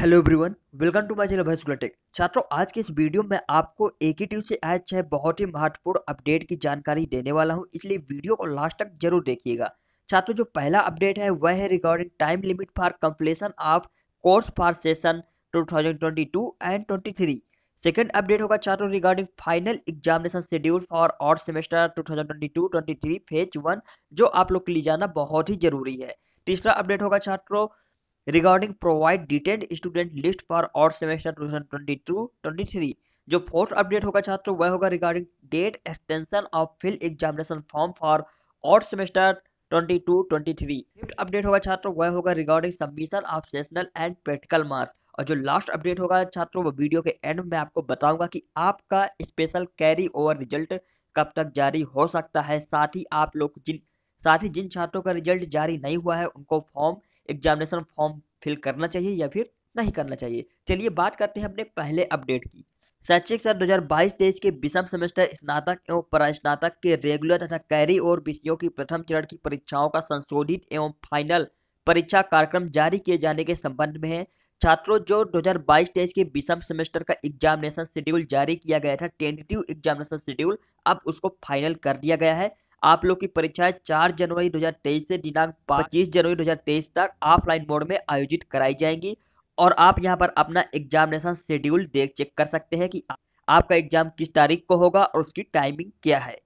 hello everyone welcome to my channel भाई school tech छात्रों आज के इस वीडियो में आपको एक ही ट्यूब से आए छह बहुत ही महत्वपूर्ण अपडेट की जानकारी देने वाला हूं इसलिए वीडियो को लास्ट तक जरूर देखिएगा छात्रों जो पहला अपडेट है वह है regarding time limit for completion of course for session two and twenty second update होगा छात्रों regarding final examination schedule for odd semester two thousand phase one जो आप लोग के लिए जाना बहुत ही जरूरी है तीसरा अपडेट होगा छात्रों regarding provide detailed student list for odd semester 2022-23 जो फोर्थ अपडेट होगा छात्रों वह होगा regarding date extension of fill examination form for odd semester 22-23 fifth update होगा छात्रों वह होगा regarding submission of sessional and practical marks और जो लास्ट अपडेट होगा छात्रों वो वीडियो के एंड में आपको बताऊंगा कि आपका स्पेशल कैरी ओवर रिजल्ट कब तक जारी हो सकता है साथ ही आप लोग जिन साथ ही जिन छात्रों का रिजल्ट जारी नहीं हुआ है उनको फॉर्म एग्जामिनेशन फॉर्म फिल करना चाहिए या फिर नहीं करना चाहिए चलिए बात करते हैं अपने पहले अपडेट की शैक्षिक सर 2022-23 के विषम सेमेस्टर स्नातक एवं परास्नातक के रेगुलर तथा कैरी और विषयों की प्रथम चरण की परीक्षाओं का संशोधित एवं फाइनल परीक्षा कार्यक्रम जारी किए जाने के संबंध में है छात्रों जो 2022-23 के विषम सेमेस्टर का एग्जामिनेशन शेड्यूल जारी किया गया था टेंटेटिव एग्जामिनेशन शेड्यूल अब उसको फाइनल कर दिया गया है आप लोग की परीक्षाएं 4 जनवरी 2023 से दिनांक 25 जनवरी 2023 तक ऑफलाइन मोड में आयोजित कराई जाएंगी और आप यहाँ पर अपना एग्जामिनेशन शेड्यूल देख चेक कर सकते हैं कि आपका एग्जाम किस तारीख को होगा और उसकी टाइमिंग क्या है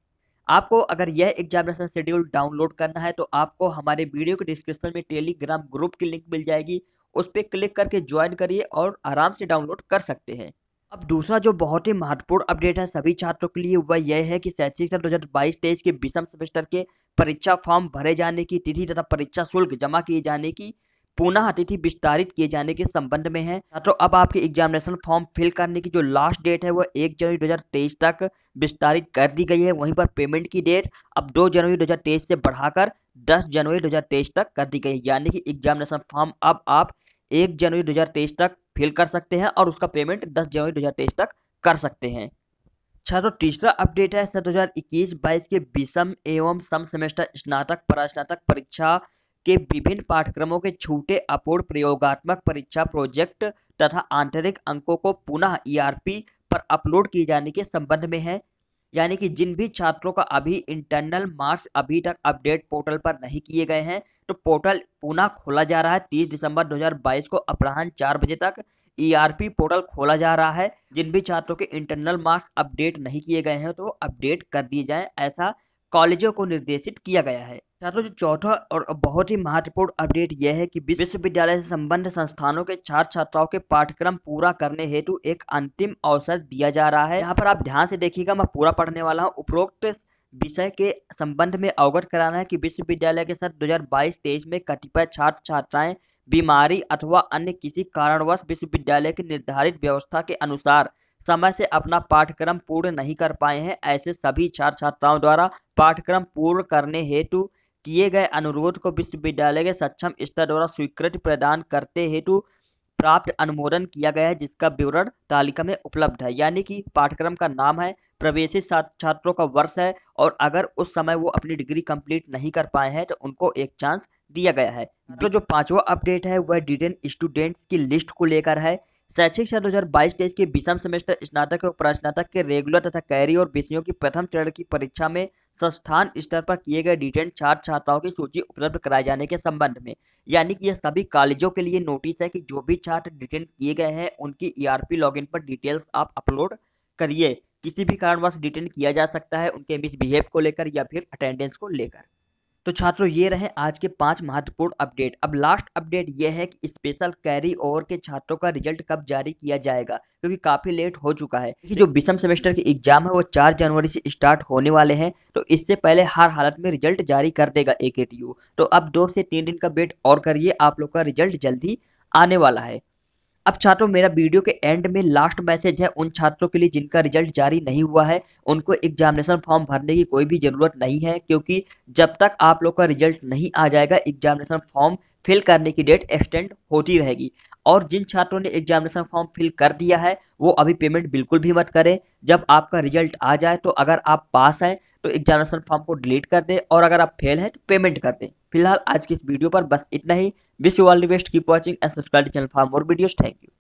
आपको अगर यह एग्जामिनेशन शेड्यूल डाउनलोड करना है तो आपको हमारे वीडियो के डिस्क्रिप्शन में टेलीग्राम ग्रुप की लिंक मिल जाएगी उस पर क्लिक करके ज्वाइन करिए और आराम से डाउनलोड कर सकते हैं अब दूसरा जो बहुत ही महत्वपूर्ण अपडेट है सभी छात्रों के लिए वह यह है कि शैक्षिक सत्र दो हजार के विषम सेमेस्टर के परीक्षा फॉर्म भरे जाने की तिथि तथा परीक्षा शुल्क जमा किए जाने की पुनः तिथि विस्तारित किए जाने के संबंध में है तो अब आपके एग्जामिनेशन फॉर्म फिल करने की जो लास्ट डेट है वह एक जनवरी 2023 तक विस्तारित कर दी गई है वहीं पर पेमेंट की डेट अब दो जनवरी 2023 से बढ़ाकर 10 जनवरी 2023 तक कर दी गई है यानी कि एग्जामिनेशन फॉर्म अब आप एक जनवरी 2023 तक फिल कर सकते हैं और उसका पेमेंट 10 जनवरी 2023 तक कर सकते हैं छात्रों तीसरा अपडेट है सर दो हजार इक्कीस बाईस के विषम एवं सम सेमेस्टर स्नातक परास्नातक परीक्षा के विभिन्न पाठ्यक्रमों के छूटे अपूर्ण प्रयोगात्मक परीक्षा प्रोजेक्ट तथा आंतरिक अंकों को पुनः ईआरपी e पर अपलोड किए जाने के संबंध में है यानी कि जिन भी छात्रों का अभी इंटरनल मार्क्स अभी तक अपडेट पोर्टल पर नहीं किए गए हैं तो पोर्टल पुनः खोला जा रहा है तीस दिसंबर 2022 को अपराहन चार बजे तक ईआरपी e पोर्टल खोला जा रहा है जिन भी छात्रों के इंटरनल मार्क्स अपडेट नहीं किए गए हैं तो अपडेट कर दिए जाए ऐसा कॉलेजों को निर्देशित किया गया है छात्रों जो चौथा और बहुत ही महत्वपूर्ण अपडेट यह है कि विश्वविद्यालय से संबंध संस्थानों के छात्र छात्राओं के पाठ्यक्रम पूरा करने हेतु एक अंतिम अवसर दिया जा रहा है यहाँ पर आप ध्यान से देखिएगा मैं पूरा पढ़ने वाला हूँ उपरोक्त विषय के संबंध में अवगत कराना है कि विश्वविद्यालय के सत्र 2022-23 में कतिपय छात्र छात्राएं बीमारी अथवा अन्य किसी कारणवश विश्वविद्यालय की निर्धारित व्यवस्था के अनुसार समय से अपना पाठ्यक्रम पूर्ण नहीं कर पाए हैं ऐसे सभी छात्र छात्राओं द्वारा पाठ्यक्रम पूर्ण करने हेतु किए गए अनुरोध को विश्वविद्यालय के सक्षम स्तर द्वारा स्वीकृति प्रदान करते हेतु प्राप्त अनुमोदन किया गया है जिसका विवरण तालिका में उपलब्ध है यानी कि पाठ्यक्रम का नाम है प्रवेशी छात्रों का वर्ष है और अगर उस समय वो अपनी डिग्री कंप्लीट नहीं कर पाए हैं तो उनको एक चांस दिया गया है तो जो पांचवा अपडेट है वह डिटेन स्टूडेंट्स की लिस्ट को लेकर है शैक्षिक साल दो 2022-23 के विषम सेमेस्टर स्नातक और प्रस्नातक के रेगुलर तथा कैरी और विषयों की प्रथम चरण की परीक्षा में संस्थान स्तर पर किए गए डिटेन छात्र छात्राओं की सूची उपलब्ध कराए जाने के संबंध में यानी कि यह सभी कॉलेजों के लिए नोटिस है कि जो भी छात्र डिटेन किए गए हैं उनकी ईआरपी e लॉगिन पर डिटेल्स आप अपलोड करिए किसी भी कारणवश डिटेन किया जा सकता है उनके मिसबिहेव को लेकर या फिर अटेंडेंस को लेकर तो छात्रों ये रहे आज के पांच महत्वपूर्ण अपडेट अब लास्ट अपडेट ये है कि स्पेशल कैरी ओवर के छात्रों का रिजल्ट कब जारी किया जाएगा क्योंकि काफी लेट हो चुका है कि जो विषम सेमेस्टर के एग्जाम है वो चार जनवरी से स्टार्ट होने वाले हैं तो इससे पहले हर हालत में रिजल्ट जारी कर देगा ए तो अब दो से तीन दिन का वेट और करिए आप लोग का रिजल्ट जल्द आने वाला है अब छात्रों मेरा वीडियो के एंड में लास्ट मैसेज है उन छात्रों के लिए जिनका रिजल्ट जारी नहीं हुआ है उनको एग्जामिनेशन फॉर्म भरने की कोई भी ज़रूरत नहीं है क्योंकि जब तक आप लोग का रिजल्ट नहीं आ जाएगा एग्जामिनेशन फॉर्म फिल करने की डेट एक्सटेंड होती रहेगी और जिन छात्रों ने एग्जामिनेशन फॉर्म फिल कर दिया है वो अभी पेमेंट बिल्कुल भी मत करें जब आपका रिजल्ट आ जाए तो अगर आप पास हैं तो एग्जामिनेशन फॉर्म को डिलीट कर दें और अगर आप फेल हैं तो पेमेंट कर दें फिलहाल आज की इस वीडियो पर बस इतना ही wish you all the best keep watching and subscribe channel for more videos thank you